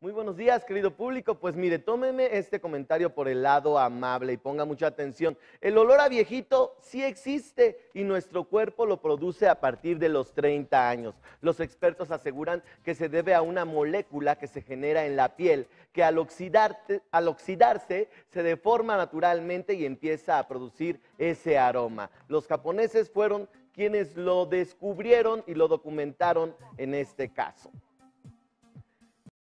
Muy buenos días, querido público. Pues mire, tómeme este comentario por el lado amable y ponga mucha atención. El olor a viejito sí existe y nuestro cuerpo lo produce a partir de los 30 años. Los expertos aseguran que se debe a una molécula que se genera en la piel, que al, al oxidarse se deforma naturalmente y empieza a producir ese aroma. Los japoneses fueron quienes lo descubrieron y lo documentaron en este caso.